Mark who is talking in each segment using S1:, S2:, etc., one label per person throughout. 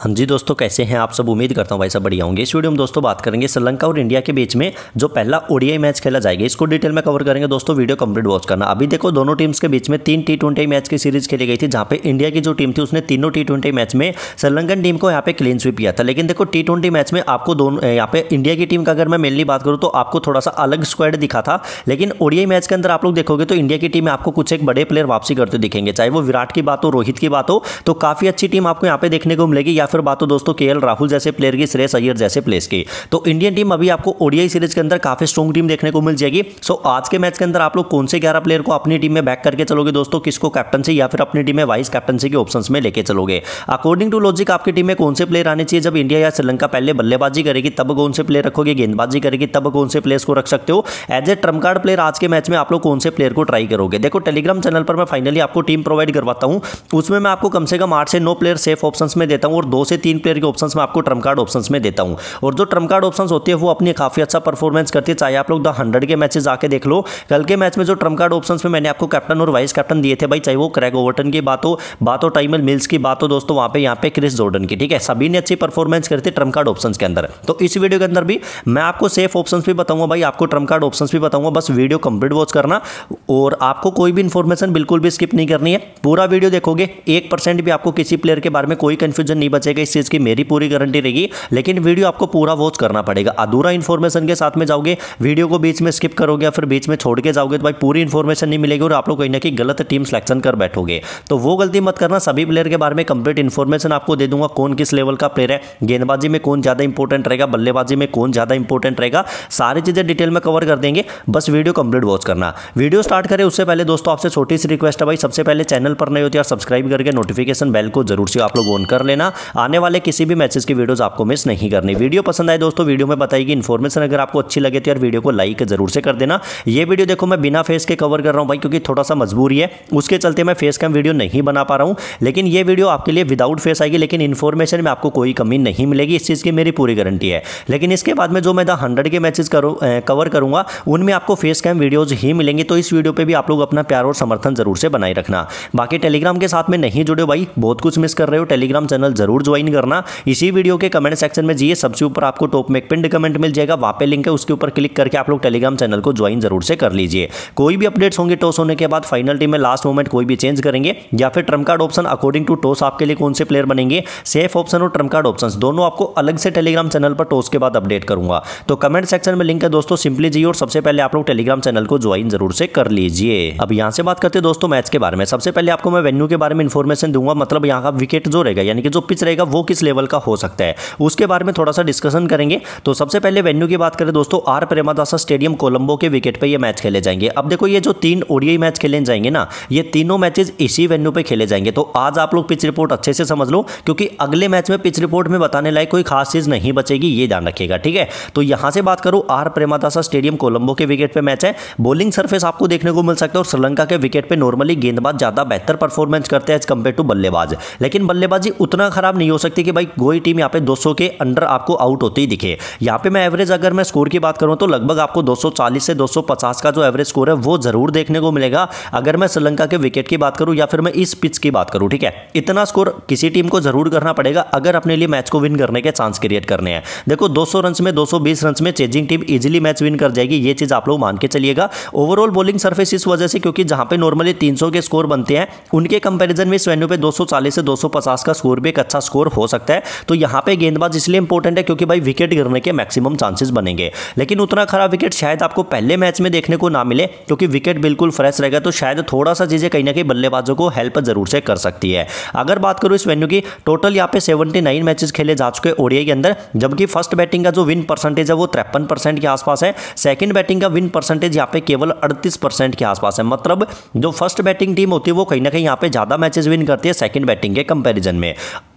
S1: हाँ जी दोस्तों कैसे हैं आप सब उम्मीद करता हूं भाई सब बढ़िया होंगे इस वीडियो में दोस्तों बात करेंगे श्रीलंका और इंडिया के बीच में जो पहला ओडीआई मैच खेला जाएगा इसको डिटेल में कवर करेंगे दोस्तों वीडियो कंप्लीट वॉच करना अभी देखो दोनों टीम्स के बीच में तीन टी ट्वेंटी मैच की सीरीज खेली गई थी जहां पर इंडिया की जो टीम थी उसने तीनों टी मैच में श्रीलंकन टीम को यहाँ पे क्लीन स्वीप किया था लेकिन देखो टी मैच में आपको दोनों यहाँ पे इंडिया की टीम का अगर मैं मेनली बात करूँ तो आपको थोड़ा सा अलग स्क्वाड दिखा था लेकिन ओडीआई मैच के अंदर आप लोग देखोगे तो इंडिया की टीम आपको कुछ एक बड़े प्लेयर वापसी करते दिखेंगे चाहे वो विराट की बात हो रोहित की बात हो तो काफी अच्छी टीम आपको यहाँ पे देखने को मिलेगी या या फिर बात हो तो दोस्तों के राहुल जैसे प्लेयर की श्रेयस अय्यर जैसे प्लेयर्स की तो इंडियन टीम अभी आपको ओडीआई सीरीज के अंदर काफी स्ट्रॉन्ग टीम देखने को मिल जाएगी सो आज के मैच के अंदर आप लोग कौन से ग्यारह प्लेयर को अपनी टीम में बैक करके चलोगे दोस्तों किसको कैप्टनसी या फिर अपनी टीम में वाइस कैप्टनसी के ऑप्शन में लेके चलोगे अकॉर्डिंग टू लॉजिक आपकी टीम में कौन से प्लेयर आने चाहिए जब इंडिया या श्रीलंका पहले बल्लेबाजी करेगी तब कौन से प्लेयर रखोगे गेंदबाजी करेगी तब कौन से प्लेयर को रख सकते हो as a trump card player आज के मैच में आप लोग कौन से प्लेयर को ट्राई करोगे देखो टेलीग्राम चैनल पर मैं फाइनली आपको टीम प्रोवाइड करवाता हूँ उसमें मैं आपको कम से कम आठ से नौ प्लेयर सेफ ऑप्शन में देता हूँ और दो से तीन प्लेयर के ऑप्शन में आपको ट्रम कार्ड ऑप्शन में देता हूँ और जो ट्रम कार्ड ऑप्शन होते हैं वो अपनी काफ़ी अच्छा परफॉर्मेंस करती है चाहे आप लोग द हंड्रेड के मैचेज आके देख लो कल के मैच में जो ट्रम कार्ड ऑप्शन में मैंने आपको कैप्टन और वाइस कैप्टन दिए थे भाई चाहे वो क्रैग ओवर्टन की बात हो बात हो टाइमल मिल्स की बात हो दोस्तों वहाँ पे यहाँ पे क्रिस जॉर्डन की ठीक है सभी ने अच्छी परफॉर्मेंस करती है ट्रम कार्ड ऑप्शन के अंदर तो इस वीडियो के अंदर भी मैं आपको सेफ ऑप्शन भी बताऊंगा भाई आपको ट्रम कार्ड ऑप्शन भी बताऊंगा बस वीडियो कंप्लीट वॉच करना और आपको कोई भी इन्फॉर्मेशन बिल्कुल भी स्किप नहीं करनी है पूरा वीडियो देखोगे एक परसेंट भी आपको किसी प्लेयर के बारे में कोई कंफ्यूजन नहीं बचे बचेगा इस चीज़ की मेरी पूरी गारंटी रहेगी लेकिन वीडियो आपको पूरा वॉच करना पड़ेगा अधूरा इन्फॉर्मेशन के साथ में जाओगे वीडियो को बीच में स्किप करोगे या फिर बीच में छोड़ के जाओगे तो भाई पूरी इन्फॉर्मेशन नहीं मिलेगी और आप लोग कहीं ना कहीं गलत टीम सिलेक्शन कर बैठोगे तो वो गलती मत करना सभी प्लेयर के बारे में कंप्लीट इन्फॉर्मेशन आपको दे दूंगा कौन किस लेवल का प्लेयर है गेंदबाजी में कौन ज़्यादा इंपॉर्टेंट रहेगा बल्लेबाजी में कौन ज़्यादा इंपॉर्टेंट रहेगा सारी चीज़ें डिटेल में कवर कर देंगे बस वीडियो कंप्लीट वॉच करना वीडियो स्टार्ट करें उससे पहले दोस्तों आपसे छोटी सी रिक्वेस्ट है भाई सबसे पहले चैनल पर नहीं होती और सब्सक्राइब करके नोटिफिकेशन बेल को जरूर से आप लोग ऑन कर लेना आने वाले किसी भी मैसेज की वीडियोज़ आपको मिस नहीं करनी वीडियो पसंद आए दोस्तों वीडियो में बताएगी इन्फॉर्मेशन अगर आपको अच्छी लगे तो यार वीडियो को लाइक जरूर से कर देना ये वीडियो देखो मैं बिना फेस के कवर कर रहा हूँ भाई क्योंकि थोड़ा सा मजबूरी है उसके चलते मैं फेस कैम वीडियो नहीं बना पा रहा हूँ लेकिन ये वीडियो आपके लिए विदाउट फेस आएगी लेकिन इन्फॉर्मेशन में आपको कोई कमी नहीं मिलेगी इस चीज़ की मेरी पूरी गारंटी है लेकिन इसके बाद में जो मैं द हंड्रेड के मैचेस कवर करूँगा उनमें आपको फेस कैम वीडियोज़ ही मिलेंगे तो इस वीडियो पर भी आप लोग अपना प्यार और समर्थन जरूर से बनाए रखना बाकी टेलीग्राम के साथ में नहीं जुड़े भाई बहुत कुछ मिस कर रहे हो टेलीग्राम चैनल जरूर ज्वाइन करना इसी वीडियो के कमेंट सेक्शन में जाइए सबसे ऊपर आपको टॉप में एक पिंड कमेंट मिल जाएगा वहां पे लिंक है उसके ऊपर क्लिक करके आप लोग टेलीग्राम चैनल को ज्वाइन जरूर से कर लीजिए कोई भी अपडेट्स होंगे टॉस होने के बाद फाइनल टीम में लास्ट मोमेंट कोई भी चेंज करेंगे या फिर trump card option according to toss आपके लिए कौन से प्लेयर बनेंगे सेफ ऑप्शन और ट्रम कार्ड ऑप्शन दोनों आपको अलग से टेलीग्राम चैनल पर टॉस के बाद अपडेट करूंगा तो कमेंट सेक्शन में लिंक है दोस्तों सिंपली जी और सबसे पहले आप लोग टेलीग्राम चैनल को ज्वाइन जरूर से कर लीजिए अब यहां से बात करते हैं दोस्तों मैच के बारे में सबसे पहले आपको मैं वेन्यू के बारे में इन्फॉर्मेशन दूंगा मतलब यहाँ का विकेट जो रहेगा यानी कि जो पिच रहेगा वो किस लेवल का हो सकता है उसके बारे में थोड़ा सा डिस्कशन करेंगे तो सबसे पहले वेन्यू की बात करें दोस्तों आर प्रेमादासा स्टेडियम कोलंबो के विकेट पर यह मैच खेले जाएंगे अब देखो ये जो तीन ओडियाई मैच खेले जाएंगे ना ये तीनों मैचेज इसी वेन्यू पर खेले जाएंगे तो आज आप लोग पिच रिपोर्ट अच्छे से समझ लो क्योंकि अगले मैच में पिच रिपोर्ट में बताने लायक कोई खास चीज़ नहीं बचेगी ये ध्यान रखिएगा ठीक है तो यहां से बात करूं आर प्रेमादासा स्टेडियम कोलंबो के विकेट पर मैच है बॉलिंग सर्फेस आपको देखने को मिल सकता है और श्रीलंका के विकेट पर नॉर्मली गेंदबाज ज़्यादा बेहतर परफॉर्मेंस करते हैं एज कंपेयर टू बल्लेबाज लेकिन बल्लेबाजी उतना खराब नहीं हो सकती कि भाई कोई टीम यहाँ पे 200 के अंडर आपको आउट होती ही दिखे यहाँ पे मैं एवरेज अगर मैं स्कोर की बात करूँ तो लगभग आपको 240 से 250 का जो एवरेज स्कोर है वो जरूर देखने को मिलेगा अगर मैं श्रीलंका के विकेट की बात करूँ या फिर मैं इस पिच की बात करूँ ठीक है इतना स्कोर किसी टीम को जरूर करना पड़ेगा अगर अपने लिए मैच को विन करने के चांस क्रिएट करने हैं देखो दो रन में दो रन में chasing team easily match win कर जाएगी ये चीज़ आप लोग मान के चलिएगा ओवरऑल बॉलिंग सर्फेस इस वजह से क्योंकि जहां पे नॉर्मली तीन के स्कोर बनते हैं उनके कंपेरिजन में इस वेन्यू पे 240 से दो का स्कोर भी एक अच्छा स्कोर हो सकता है तो यहां पे गेंदबाज इसलिए इंपॉर्टेंट है क्योंकि भाई विकेट गिरने के मैक्सिमम चांसेस बनेंगे लेकिन उतना खराब विकेट शायद आपको पहले मैच में देखने को ना मिले क्योंकि विकेट बिल्कुल फ्रेश रहेगा तो शायद थोड़ा सा चीज़ें कहीं ना कहीं बल्लेबाजों को हेल्प जरूर से कर सकती है अगर बात करूं इस वेन्यू की टोटल यहाँ पे सेवेंटी नाइन मैचेस खेले जा चुके ओडीआई के अंदर जबकि फर्स्ट बैटिंग का जो विन परसेंटेज है वो तिरपन परसेंट के आसपास है सेकंड बैटिंग का विन परसेंटेज यहाँ पे केवल अड़तीस परसेंट के आसपास है मतलब जो फर्स्ट बैटिंग टीम होती है वो कहीं ना कहीं यहाँ पे ज़्यादा मैचेस विन करती है सेकंड बैटिंग के कंपैरिजन में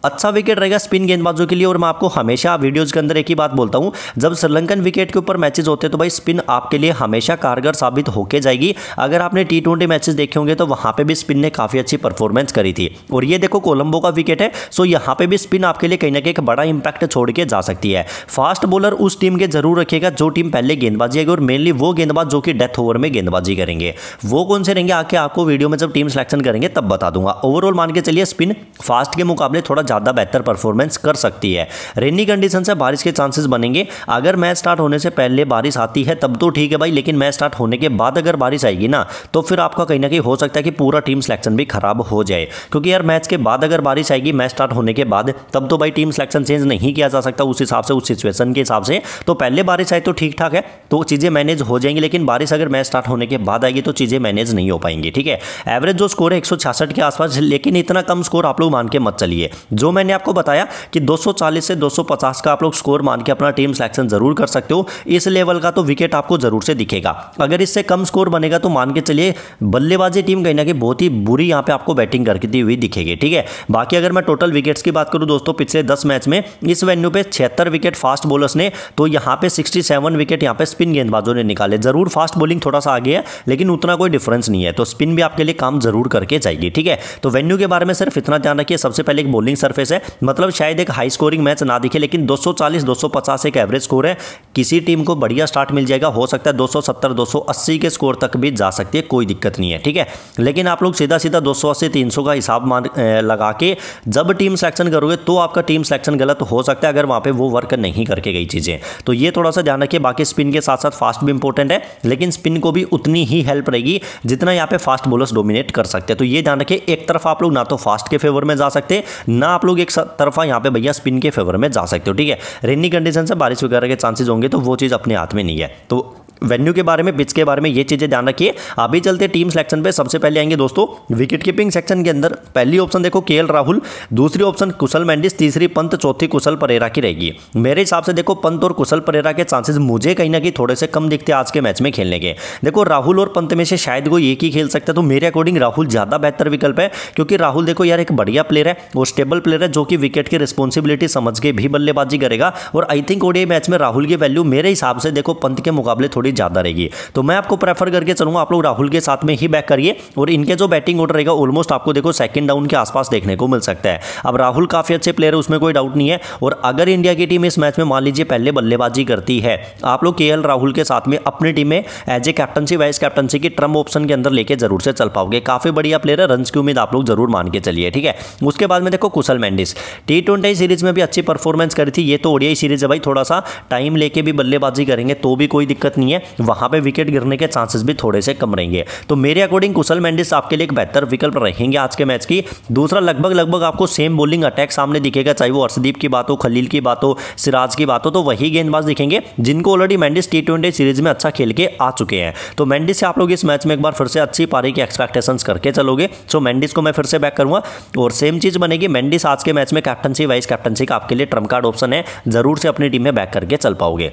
S1: अच्छा विकेट रहेगा स्पिन गेंदबाजों के लिए और मैं आपको हमेशा वीडियोज़ के अंदर एक ही बात बोलता हूँ जब श्रीलंकन विकेट के ऊपर मैचेज होते हैं तो भाई स्पिन आपके लिए हमेशा कारगर साबित होके जाएगी अगर आपने टी ट्वेंटी मैचेज देखे होंगे तो वहाँ पर भी स्पिन ने काफ़ी अच्छी परफॉर्मेंस करी थी और ये देखो कोलंबो का विकेट है सो यहाँ पर भी स्पिन आपके लिए कहीं ना कहीं एक बड़ा इंपैक्ट छोड़ के जा सकती है फास्ट बॉलर उस टीम के जरूर रखेगा जो टीम पहले गेंदबाजी आएगी और मेनली वो गेंदबाज जो कि डेथ ओवर में गेंदबाजी करेंगे वो कौन से रहेंगे आके आपको वीडियो में जब टीम सिलेक्शन करेंगे तब बता दूंगा ओवरऑल मान के चलिए स्पिन फास्ट के मुकाबले थोड़ा ज़्यादा बेहतर परफॉर्मेंस कर सकती है रेनी कंडीशन से बारिश के चांसेस बनेंगे अगर मैच स्टार्ट होने से पहले बारिश आती है तब तो ठीक है भाई लेकिन मैच स्टार्ट होने के बाद अगर बारिश आएगी ना तो फिर आपका कहीं ना कहीं हो सकता है कि पूरा टीम सिलेक्शन भी खराब हो जाए क्योंकि यार मैच के बाद अगर बारिश आएगी मैच स्टार्ट होने के बाद तब तो भाई टीम सिलेक्शन चेंज नहीं किया जा सकता उस हिसाब से उस सिचुएशन के हिसाब से तो पहले बारिश आए तो ठीक ठाक है तो चीज़ें मैनेज हो जाएंगी लेकिन बारिश अगर मैच स्टार्ट होने के बाद आएगी तो चीज़ें मैनेज नहीं हो पाएंगी ठीक है एवरेज जो स्कोर है एक के आसपास लेकिन इतना कम स्कोर आप लोग मान के मत चलिए जो मैंने आपको बताया कि 240 से 250 का आप लोग स्कोर मान के अपना टीम सिलेक्शन जरूर कर सकते हो इस लेवल का तो विकेट आपको जरूर से दिखेगा अगर इससे कम स्कोर बनेगा तो मान के चलिए बल्लेबाजी टीम कहीं ना कहीं बहुत ही बुरी यहाँ पे आपको बैटिंग करती हुई दिखेगी ठीक है बाकी अगर मैं टोटल विकेट्स की बात करूँ दोस्तों पिछले दस मैच में इस वेन्यू पे छिहत्तर विकेट फास्ट बॉलर्स ने तो यहाँ पे सिक्सटी विकेट यहाँ पे स्पिन गेंदबाजों ने निकाले जरूर फास्ट बॉलिंग थोड़ा सा आगे है लेकिन उतना कोई डिफरेंस नहीं है तो स्पिन भी आपके लिए काम जरूर करके जाएगी ठीक है तो वेन्यू के बारे में सिर्फ इतना ध्यान रखिए सबसे पहले एक बॉलिंग सरफेस है मतलब शायद एक हाई स्कोरिंग मैच ना दिखे लेकिन 240 250 एक एवरेज स्कोर है किसी टीम को बढ़िया स्टार्ट मिल जाएगा हो सकता है 270 280 के स्कोर तक भी जा सकती है कोई दिक्कत नहीं है ठीक है लेकिन आप लोग सीधा सीधा 280 300 का हिसाब मान लगा के जब टीम सिलेक्शन करोगे तो आपका टीम सिलेक्शन गलत हो सकता है अगर वहां पर वो वर्क नहीं करके गई चीज़ें तो ये थोड़ा सा ध्यान रखिए बाकी स्पिन के साथ साथ फास्ट भी इंपॉर्टेंट है लेकिन स्पिन को भी उतनी ही हेल्प रहेगी जितना यहाँ पे फास्ट बोलर्स डोमिनेट कर सकते हैं तो ये ध्यान रखिए एक तरफ आप लोग ना तो फास्ट के फेवर में जा सकते ना आप लोग एक तरफा यहाँ पे भैया स्पिन के फेवर में जा सकते हो ठीक है रेनी कंडीशन से बारिश वगैरह के चांसेस होंगे तो वो चीज़ अपने हाथ में नहीं है तो वेन्यू के बारे में पिच के बारे में ये चीज़ें ध्यान रखिए अभी चलते टीम सिलेक्शन पे सबसे पहले आएंगे दोस्तों विकेट कीपिंग सेक्शन के अंदर पहली ऑप्शन देखो के राहुल दूसरी ऑप्शन कुशल मैंडिस तीसरी पंत चौथी कुशल परेरा की रहेगी मेरे हिसाब से देखो पंत और कुशल परेरा के चांसेस मुझे कहीं ना कहीं थोड़े से कम दिखते आज के मैच में खेलने के देखो राहुल और पंत में से शायद वो एक ही खेल सकता है तो मेरे अकॉर्डिंग राहुल ज़्यादा बेहतर विकल्प है क्योंकि राहुल देखो यार एक बढ़िया प्लेयर है वो स्टेबल प्लेयर है जो कि विकेट की रिस्पॉन्सिबिलिटी समझ के भी बल्लेबाजी करेगा और आई थिंक ओडिया मैच में राहुल की वैल्यू मेरे हिसाब से देखो पंत के मुकाबले थोड़ी थोड़ी ज़्यादा रहेगी तो मैं आपको प्रेफर करके चलूंगा आप लोग राहुल के साथ में ही बैक करिए और इनके जो बैटिंग ऑर्डर रहेगा ऑलमोस्ट आपको देखो सेकंड डाउन के आसपास देखने को मिल सकता है अब राहुल काफ़ी अच्छे प्लेयर है उसमें कोई डाउट नहीं है और अगर इंडिया की टीम इस मैच में मान लीजिए पहले बल्लेबाजी करती है आप लोग के राहुल के साथ में अपनी टीम में as a captaincy vice captaincy की ट्रम्प ऑप्शन के अंदर लेके जरूर से चल पाओगे काफ़ी बढ़िया प्लेयर है रन की उम्मीद आप लोग जरूर मान के चलिए ठीक है उसके बाद में देखो Kushal Mendis T twenty series में भी अच्छी परफॉर्मेंस करी थी ये तो ओडियाई सीरीज है भाई थोड़ा सा टाइम लेके भी बल्लेबाजी करेंगे तो भी कोई दिक्कत नहीं है है वहां पर विकेट गिरने के चांसेस भी थोड़े से कम रहेंगे तो मेरे अकॉर्डिंग कुशल मैंडिस आपके लिए एक बेहतर विकल्प रहेंगे आज के मैच की दूसरा लगभग लगभग आपको सेम बोलिंग अटैक सामने दिखेगा चाहे वो अर्षदीप की बात हो खलील की बात हो सिराज की बात हो तो वही गेंदबाज दिखेंगे जिनको already Mendis T twenty series में अच्छा खेल के आ चुके हैं तो मैंडिस से आप लोग इस मैच में एक बार फिर से अच्छी पारी की एक्सपेक्टेशन करके चलोगे सो मैंडिस को मैं फिर से बैक करूंगा और सेम चीज बनेगी मैंडिस आज के मैच में कैप्टनसी वाइस कैप्टनसी का आपके लिए ट्रम्प कार्ड ऑप्शन है जरूर से अपनी टीम में बैक करके चल पाओगे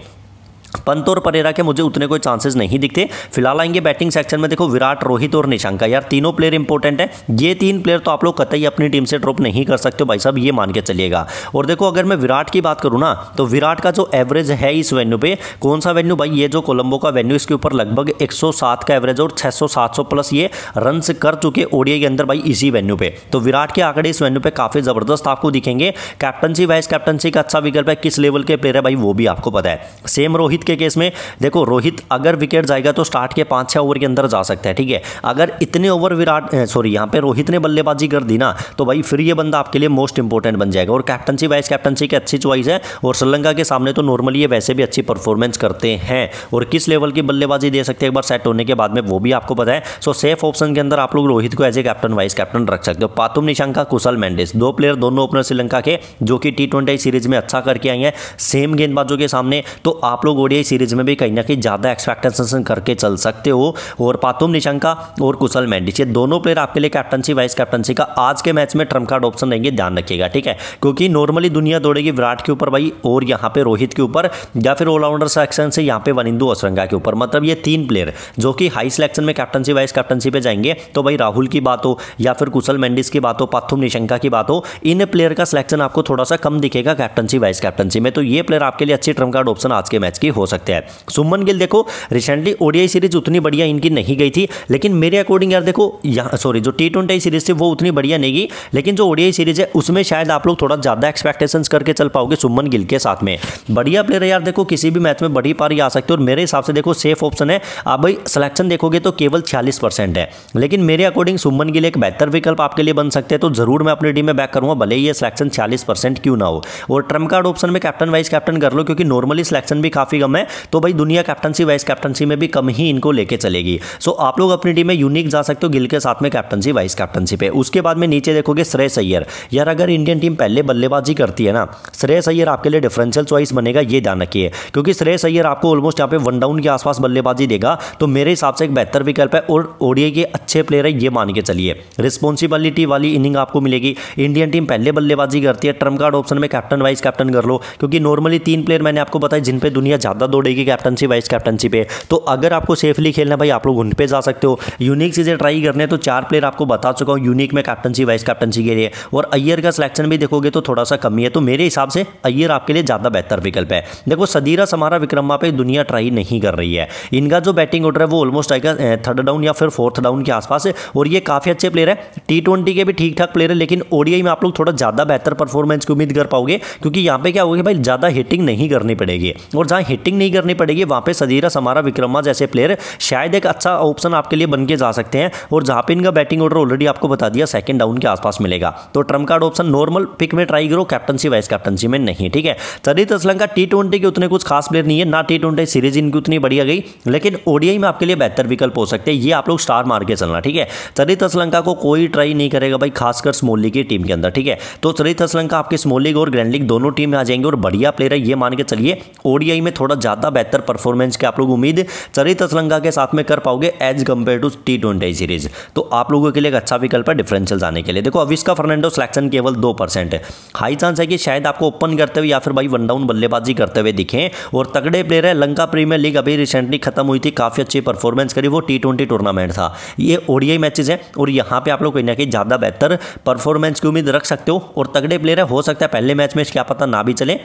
S1: पंत और परेरा के मुझे उतने कोई चांसेस नहीं दिखते फिलहाल आएंगे बैटिंग सेक्शन में देखो विराट रोहित और निशंका यार तीनों प्लेयर इंपॉर्टेंट है ये तीन प्लेयर तो आप लोग कतई अपनी टीम से ड्रॉप नहीं कर सकते हो भाई साहब ये मान के चलिएगा और देखो अगर मैं विराट की बात करूँ ना तो विराट का जो एवरेज है इस वेन्यू पे कौन सा वेन्यू भाई ये जो कोलंबो का वेन्यू इसके ऊपर लगभग एक का एवरेज और छः सौ प्लस ये रन कर चुके ओडिया के अंदर भाई इसी वेन्यू पे तो विराट के आंकड़े इस वेन्यू पे काफी जबरदस्त आपको दिखेंगे कैप्टनसी वाइस कैप्टनसी का अच्छा विकल्प है किस लेवल के प्लेयर है भाई वो भी आपको पता है सेम रोहित के केस में देखो रोहित अगर विकेट जाएगा तो स्टार्ट के पांच छह ओवर के अंदर जा सकता है ठीक है अगर इतने ओवर विराट सॉरी यहां पे रोहित ने बल्लेबाजी कर दी ना तो भाई फिर ये बंदा आपके लिए मोस्ट इंपॉर्टेंट बन जाएगा और कैप्टनसी वाइस कैप्टनसी की अच्छी च्वाइस है और श्रीलंका के सामने तो नॉर्मली ये वैसे भी अच्छी परफॉर्मेंस करते हैं और किस लेवल की बल्लेबाजी दे सकते हैं एक बार सेट होने के बाद में वो भी आपको पता है सो सेफ ऑप्शन के अंदर आप लोग रोहित को as a captain vice captain रख सकते हो पातुम निशंका कुशल मैंडिस दो प्लेयर दोनों ओपनर श्रीलंका के जो कि टी सीरीज में अच्छा करके आई है सेम गेंदबाजों के सामने तो आप लोग ओडीआई सीरीज में भी कहीं ना कहीं ज़्यादा एक्सपेक्टेशन करके चल सकते हो और पातुम निशंका और कुशल मैंडिस ये दोनों प्लेयर आपके लिए कैप्टनसी वाइस कैप्टनसी का आज के मैच में ट्रम्प कार्ड ऑप्शन रहेंगे ध्यान रखिएगा ठीक है क्योंकि नॉर्मली दुनिया दौड़ेगी विराट के ऊपर भाई और यहाँ पे रोहित के ऊपर या फिर ऑलराउंडर सेक्शन से यहाँ पे वनिंदु असरंगा के ऊपर मतलब ये तीन प्लेयर जो कि हाई सिलेक्शन में कैप्टनसी वाइस कैप्टनसी पे जाएंगे तो भाई राहुल की बात हो या फिर कुशल मैंडिस की बात हो पाथुम निशंका की बात हो इन प्लेयर का सिलेक्शन आपको थोड़ा सा कम दिखेगा कैप्टनसी वाइस कैप्टनसी में तो ये प्लेयर आपके लिए अच्छी ट्रम्प कार्ड ऑप्शन आज के मैच की हो सकते हैं सुमन गिल देखो रिसेंटली ओडीआई सीरीज उतनी बढ़िया इनकी नहीं गई थी लेकिन मेरे अकॉर्डिंग यार देखो यहाँ सॉरी जो टी ट्वेंटी सीरीज थी वो उतनी बढ़िया नहीं गई लेकिन जो ओडीआई सीरीज है उसमें शायद आप लोग थोड़ा ज़्यादा एक्सपेक्टेशन करके चल पाओगे सुमन गिल के साथ में बढ़िया प्लेयर यार देखो किसी भी मैच में बड़ी पारी आ सकती है और मेरे हिसाब से देखो सेफ ऑप्शन है आप भाई सिलेक्शन देखोगे तो केवल छियालीस है लेकिन मेरे अकॉर्डिंग सुमन गिल एक बेहतर विकल्प आपके लिए बन सकते हैं तो जरूर मैं अपनी टीम में बैक करूंगा भले ही ये सिलेक्शन छियालीस क्यों ना हो और ट्रम्प कार्ड ऑप्शन में कैप्टन वाइस कैप्टन कर लो क्योंकि नॉर्मली सिलेक्शन भी काफ़ी कम है तो भाई दुनिया कैप्टनसी वाइस कैप्टनसी में भी कम ही इनको लेके चलेगी सो so, आप लोग अपनी टीम में यूनिक जा सकते हो गिल के साथ में कैप्टनसी वाइस कैप्टनसी पे उसके बाद में नीचे देखोगे श्रेय सैयर यार अगर इंडियन टीम पहले बल्लेबाजी करती है ना श्रेय सैयर आपके लिए डिफरेंशियल चॉइस बनेगा ये ध्यान रखिए क्योंकि श्रेय सैयर आपको ऑलमोस्ट यहाँ पे वन डाउन के आसपास बल्लेबाजी देगा तो मेरे हिसाब से एक बेहतर विकल्प है और ओडिया के अच्छे प्लेयर है ये मान के चलिए रिस्पॉन्सिबिलिटी वाली इनिंग आपको मिलेगी इंडियन टीम पहले बल्लेबाजी करती है ट्रम कार्ड ऑप्शन में कैप्टन वाइस कैप्टन कर लो क्योंकि नॉर्मली तीन प्लेयर मैंने आपको बताया जिन पर दुनिया ज़्यादा ज़्यादा दौड़ेगी कैप्टनसी वाइस कैप्टनसी पे तो अगर आपको सेफली खेलना भाई आप लोग उन पे जा सकते हो यूनिक चीज़ें ट्राई करने तो चार प्लेयर आपको बता चुका हूँ यूनिक में कैप्टनसी वाइस कैप्टनसी के लिए और अय्यर का सिलेक्शन भी देखोगे तो थोड़ा सा कमी है तो मेरे हिसाब से अय्यर आपके लिए ज़्यादा बेहतर विकल्प है देखो सदीरा समारा विक्रमा पर दुनिया ट्राई नहीं कर रही है इनका जो बैटिंग ऑर्डर है वो ऑलमोस्ट आएगा थर्ड डाउन या फिर फोर्थ डाउन के आसपास है और ये काफ़ी अच्छे प्लेयर है टी ट्वेंटी के भी ठीक ठाक प्लेयर है लेकिन ओडीआई में आप लोग थोड़ा ज़्यादा बेहतर परफॉर्मेंस की उम्मीद कर पाओगे क्योंकि यहाँ पे क्या होगा भाई ज़्यादा हिटिंग नहीं करनी पड़ेगी और जहाँ हिटिंग वेटिंग नहीं करनी पड़ेगी वहां पे सदीरा समारा विक्रमा जैसे प्लेयर शायद एक अच्छा ऑप्शन आपके लिए बन के जा सकते हैं और जहां पे इनका बैटिंग ऑर्डर ऑलरेडी आपको बता दिया सेकंड डाउन के आसपास मिलेगा तो trump card option normal pick में ट्राई करो कैप्टनसी वाइस कैप्टनसी में नहीं ठीक है चरित असलम का टी ट्वेंटी के उतने कुछ खास प्लेयर नहीं है ना टी ट्वेंटी सीरीज इनकी उतनी बढ़िया गई लेकिन ओडीआई में आपके लिए बेहतर विकल्प हो सकते हैं ये आप लोग स्टार मार के चलना ठीक है चरित असलंका को कोई ट्राई नहीं करेगा भाई खासकर स्मोली की टीम के अंदर ठीक है तो चरित असलंका आपके स्मोलिग और ग्रैंड लीग दोनों टीम में आ जाएंगे और बढ़िया प्लेयर है ये मान के चलिए ओडीआई में थोड़ा बहुत ज़्यादा बेहतर परफॉर्मेंस की आप लोग उम्मीद चरित असलंका के साथ में कर पाओगे as compare to T twenty series तो आप लोगों के लिए एक अच्छा विकल्प है डिफरेंशियल जाने के लिए देखो अब इसका फर्नांडो सिलेक्शन केवल दो परसेंट है हाई चांस है कि शायद आपको ओपन करते हुए या फिर भाई वन डाउन बल्लेबाजी करते हुए दिखें और तगड़े प्लेयर है लंका प्रीमियर लीग अभी रिसेंटली खत्म हुई थी काफ़ी अच्छी परफॉर्मेंस करी वो टी टूर्नामेंट था ये ओडियाई मैचेज हैं और यहाँ पे आप लोग कहीं ना कहीं ज़्यादा बेहतर परफॉर्मेंस की उम्मीद रख सकते हो और तगड़े प्लेयर है हो सकता है पहले मैच में क्या पता ना भी चले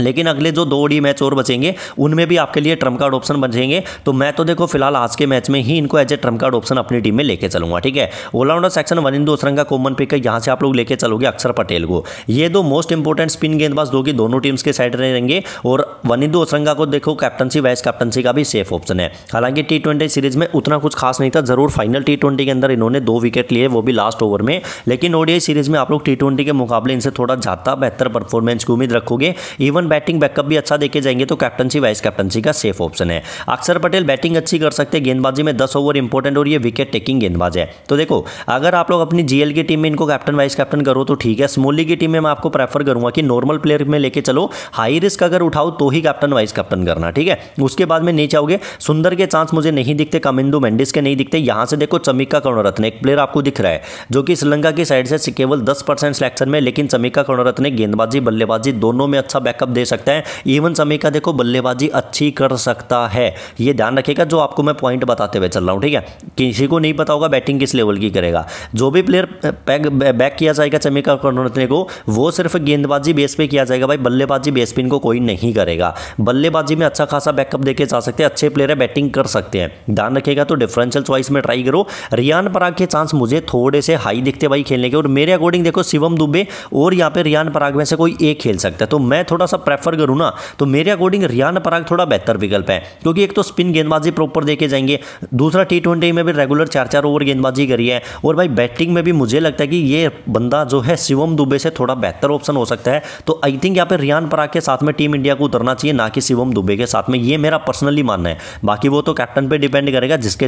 S1: लेकिन अगले जो दो डी मैच और बचेंगे उनमें भी आपके लिए ट्रम कार्ड ऑप्शन बचेंगे तो मैं तो देखो फिलहाल आज के मैच में ही इनको as a trump card option अपनी टीम में लेके चलूंगा ठीक है allrounder section Wanindu Hasaranga का कॉमन पिक है यहाँ से आप लोग लेके चलोगे अक्षर पटेल को ये दो मोस्ट इंपॉर्टेंट स्पिन गेंदबाज दो की दोनों टीम्स के साइड रहेंगे और वनिंदु ओसरंगा को देखो कैप्टनसी वाइस कैप्टनसी का भी सेफ ऑप्शन है हालांकि टी सीरीज में उतना कुछ खास नहीं था जरूर फाइनल टी के अंदर इन्होंने दो विकेट लिए वो भी लास्ट ओवर में लेकिन ओडीआई सीरीज में आप लोग टी के मुकाबले इनसे थोड़ा ज़्यादा बेहतर परफॉर्मेंस की उम्मीद रखोगे इवन इवन बैटिंग बैकअप भी अच्छा देखे जाएंगे तो कैप्टनसी वाइस कैप्टनसी का सेफ ऑप्शन है अक्षर पटेल बैटिंग अच्छी कर सकते हैं गेंदबाजी में दस ओवर इंपॉर्टेंट और ये विकेट टेकिंग गेंदबाज है तो देखो अगर आप लोग अपनी जीएल की टीम में इनको कैप्टन वाइस कैप्टन करो तो ठीक है स्मोली की टीम में मैं आपको प्रेफर करूंगा कि नॉर्मल प्लेयर में लेके चलो हाई रिस्क अगर उठाओ तो ही कैप्टन वाइस कैप्टन करना ठीक है उसके बाद में नीचे आओगे सुंदर के चांस मुझे नहीं दिखते कमिंदू मेंडिस के नहीं दिखते यहां से देखो चमिका कर्णरत्न एक प्लेयर आपको दिख रहा है जो कि श्रीलंका की साइड से केवल दस परसेंट सिलेक्शन में लेकिन चमिका कर्णरत्न गेंदबाजी बल्लेबाजी दोनों में अच्छा बैकअप दे सकते हैं इवन समी का देखो बल्लेबाजी अच्छी कर सकता है ये ध्यान रखिएगा जो आपको मैं पॉइंट बताते हुए चल रहा हूँ ठीक है किसी को नहीं पता होगा बैटिंग किस लेवल की करेगा जो भी प्लेयर पैक बैक किया जाएगा चमीका करने को वो सिर्फ गेंदबाजी बेस पे किया जाएगा भाई बल्लेबाजी बेस पे इनको कोई नहीं करेगा बल्लेबाजी में अच्छा खासा बैकअप देके जा सकते हैं अच्छे प्लेयर है बैटिंग कर सकते हैं ध्यान रखिएगा तो डिफरेंशियल चॉइस में ट्राई करो रियान पराग के चांस मुझे थोड़े से हाई दिखते भाई खेलने के और मेरे अकॉर्डिंग देखो शिवम दुबे और यहाँ पर रियान पराग में से कोई एक खेल सकता है तो मैं थोड़ा सा प्रेफर करूँ ना तो मेरे अकॉर्डिंग रियान पराग थोड़ा बेहतर विकल्प है क्योंकि एक तो स्पिन गेंदबाजी प्रॉपर देके जाएंगे दूसरा टी ट्वेंटी में भी रेगुलर चार चार ओवर गेंदबाजी करी है और भाई बैटिंग में भी मुझे लगता है कि ये बंदा जो है शिवम दुबे से थोड़ा बेहतर ऑप्शन हो सकता है तो आई थिंक यहाँ पर रियान पराग के साथ में टीम इंडिया को उतरना चाहिए ना कि शिवम दुबे के साथ में ये मेरा पर्सनली मानना है बाकी वो तो कैप्टन पर डिपेंड करेगा जिसके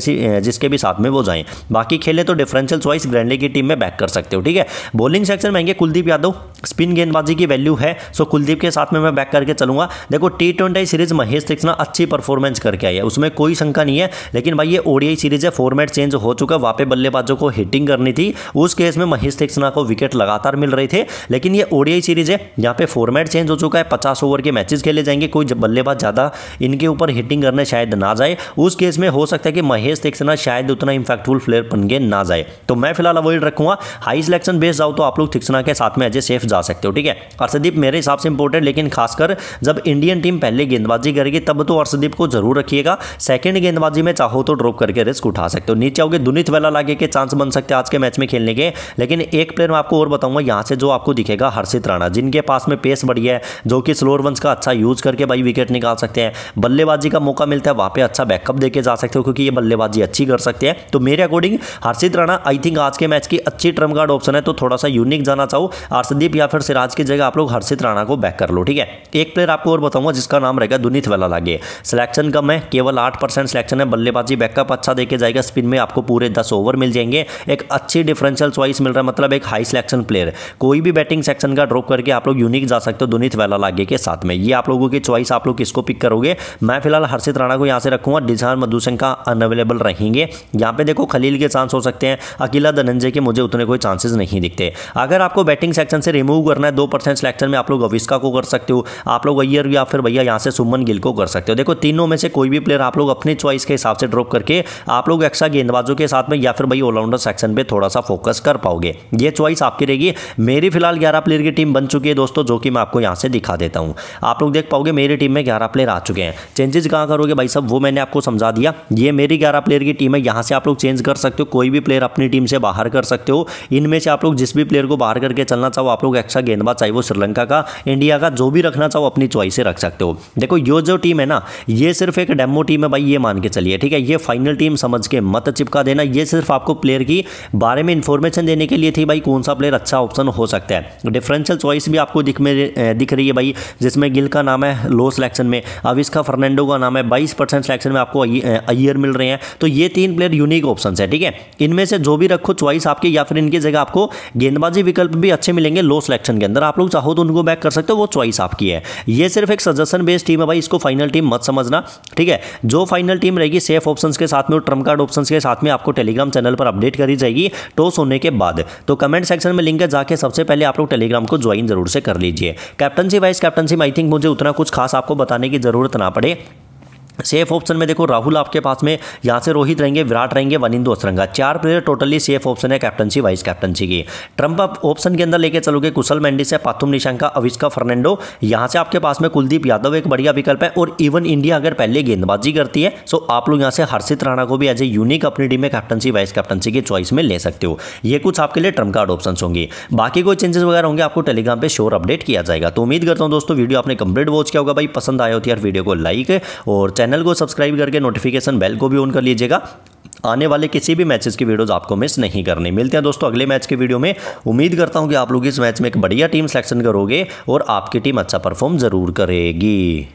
S1: जिसके भी साथ में वो जाए बाकी खेले तो डिफरेंशियल चॉइस ग्रैंडली की टीम में बैक कर सकते हो ठीक है बॉलिंग सेक्शन में कुलदीप यादव स्पिन गेंदबाजी की वैल्यू है सो कुलदीप के साथ में मैं बैक करके चलूंगा देखो T twenty series Mahesh Theekshana अच्छी परफॉर्मेंस करके आई है उसमें कोई शंका नहीं है लेकिन भाई ये ओडीआई सीरीज है फॉर्मेट चेंज हो चुका वहाँ पे बल्लेबाजों को हिटिंग करनी थी उस केस में महेश तीक्षणा को विकेट लगातार मिल रहे थे लेकिन ये ओडीआई सीरीज है यहाँ पे फॉर्मेट चेंज हो चुका है पचास ओवर के मैचेस खेले जाएंगे कोई बल्लेबाज ज़्यादा इनके ऊपर हिटिंग करने शायद ना जाए उस केस में हो सकता है कि महेश तीक्षणा शायद उतना इंफेक्टफुल प्लेयर बन गए ना जाए तो मैं फिलहाल अवॉइड रखूंगा हाई सिलेक्शन बेस जाओ तो आप लोग तीक्षणा के साथ में अजय सेफ जा सकते हो ठीक है अर्षदीप मेरे हिसाब से इंपोर्टेंट लेकिन लेकिन खासकर जब इंडियन टीम पहले गेंदबाजी करेगी तब तो अर्षदीप को जरूर रखिएगा सेकेंड गेंदबाजी में चाहो तो ड्रॉप करके रिस्क उठा सकते हो नीचे आओगे दुनित वेला लागे के चांस बन सकते हैं आज के मैच में खेलने के लेकिन एक प्लेयर मैं आपको और बताऊंगा यहाँ से जो आपको दिखेगा हर्षित राणा जिनके पास में पेस बढ़िया है जो कि स्लोर वंस का अच्छा यूज करके भाई विकेट निकाल सकते हैं बल्लेबाजी का मौका मिलता है वहाँ पे अच्छा बैकअप देके जा सकते हो क्योंकि ये बल्लेबाजी अच्छी कर सकते हैं तो मेरे according Harshit Rana I think आज के मैच की अच्छी ट्रम गार्ड ऑप्शन है तो थोड़ा सा यूनिक जाना चाहो हर्षदीप या फिर सिराज की जगह आप लोग हर्षित राणा को बैक कर लो ठीक ठीक है एक प्लेयर आपको और बताऊंगा जिसका नाम रहेगा दुनित वाला लागे सिलेक्शन कम है केवल आठ परसेंट सिलेक्शन है बल्लेबाजी बैकअप अच्छा देके जाएगा स्पिन में आपको पूरे दस ओवर मिल जाएंगे एक अच्छी डिफरेंशियल च्वाइस मिल रहा है मतलब एक हाई सिलेक्शन प्लेयर कोई भी बैटिंग सेक्शन का ड्रॉप करके आप लोग यूनिक जा सकते हो दुनित वाला लागे के साथ में ये आप लोगों की च्वाइस आप लोग किसको पिक करोगे मैं फिलहाल हर्षित राणा को यहाँ से रखूंगा डिजान मधुशंका अनअवेलेबल रहेंगे यहाँ पे देखो खलील के चांस हो सकते हैं अकेला धनंजय के मुझे उतने कोई चांसेस नहीं दिखते अगर आपको बैटिंग सेक्शन से रिमूव करना है दो सिलेक्शन में आप लोग अविस्का को कर सकते सकते हो आप लोग अय्यर या फिर भैया यहाँ से सुमन गिल को कर सकते हो देखो तीनों में से कोई भी प्लेयर आप लोग अपने चॉइस के हिसाब से ड्रॉप करके आप लोग एक्स्ट्रा गेंदबाजों के साथ में या फिर भाई ऑलराउंडर सेक्शन पर थोड़ा सा फोकस कर पाओगे ये चॉइस आपकी रहेगी मेरी फिलहाल ग्यारह प्लेयर की टीम बन चुकी है दोस्तों जो कि मैं आपको यहाँ से दिखा देता हूँ आप लोग देख पाओगे मेरी टीम में ग्यारह प्लेयर आ चुके हैं चेंजेस कहाँ करोगे भाई सब वो मैंने आपको समझा दिया ये मेरी ग्यारह प्लेयर की टीम है यहाँ से आप लोग चेंज कर सकते हो कोई भी प्लेयर अपनी टीम से बाहर कर सकते हो इनमें से आप लोग जिस भी प्लेयर को बाहर करके चलना चाहो आप लोग एक्स्ट्रा गेंदबाज चाहे वो श्रीलंका का इंडिया का जो भी रखना चाहो अपनी चॉइस से रख सकते हो देखो ये जो टीम है ना ये सिर्फ एक डेमो टीम है भाई ये मान के चलिए ठीक है ये फाइनल टीम समझ के मत चिपका देना ये सिर्फ आपको प्लेयर की बारे में इंफॉर्मेशन देने के लिए थी भाई कौन सा प्लेयर अच्छा ऑप्शन हो सकता है डिफरेंशियल चॉइस भी आपको दिख में दिख रही है भाई जिसमें गिल का नाम है लो सिलेक्शन में अब इसका फर्नैंडो का नाम है बाईस परसेंट सिलेक्शन में आपको अयर मिल रहे हैं तो ये तीन प्लेयर यूनिक ऑप्शन है ठीक है इनमें से जो भी रखो चॉइस आपकी या फिर इनकी जगह आपको गेंदबाजी विकल्प भी अच्छे मिलेंगे लो सिलेक्शन के अंदर आप लोग चाहो तो उनको बैक कर सकते हो वो चॉइस साफ आपकी है ये सिर्फ एक सजेशन बेस्ड टीम है भाई इसको फाइनल टीम मत समझना ठीक है जो फाइनल टीम रहेगी सेफ ऑप्शन के साथ में और ट्रम्प कार्ड ऑप्शन के साथ में आपको टेलीग्राम चैनल पर अपडेट करी जाएगी टॉस होने के बाद तो कमेंट सेक्शन में लिंक है जाके सबसे पहले आप लोग टेलीग्राम को ज्वाइन जरूर से कर लीजिए कैप्टनसी वाइस कैप्टनसी में आई थिंक मुझे उतना कुछ खास आपको बताने की जरूरत ना पड़े सेफ ऑप्शन में देखो राहुल आपके पास में यहाँ से रोहित रहेंगे विराट रहेंगे वनिंदु असरंगा चार प्लेयर टोटली सेफ ऑप्शन है कैप्टनसी वाइस कैप्टनसी की ट्रंप आप ऑप्शन के अंदर लेके चलोगे कुशल मेंडिस है पाथुम निशंका अविष्का फर्नांडो यहाँ से आपके पास में कुलदीप यादव एक बढ़िया विकल्प है और इवन इंडिया अगर पहले गेंदबाजी करती है तो आप लोग यहाँ से हर्षित राणा को भी एज ए यूनिक अपनी टीम में कैप्टनसी वाइस कैप्टनसी की चॉइस में ले सकते हो ये कुछ आपके लिए ट्रम्प कार्ड ऑप्शन होंगे बाकी कोई चेंजेस वगैरह होंगे आपको टेलीग्राम पर श्योर अपडेट किया जाएगा तो उम्मीद करता हूँ दोस्तों वीडियो आपने कंप्लीट वॉच किया होगा भाई पसंद आया होती है वीडियो को लाइक और चैनल चैनल को सब्सक्राइब करके नोटिफिकेशन बेल को भी ऑन कर लीजिएगा आने वाले किसी भी मैचेस की वीडियोस आपको मिस नहीं करनी मिलते हैं दोस्तों अगले मैच के वीडियो में उम्मीद करता हूं कि आप लोग इस मैच में एक बढ़िया टीम सिलेक्शन करोगे और आपकी टीम अच्छा परफॉर्म ज़रूर करेगी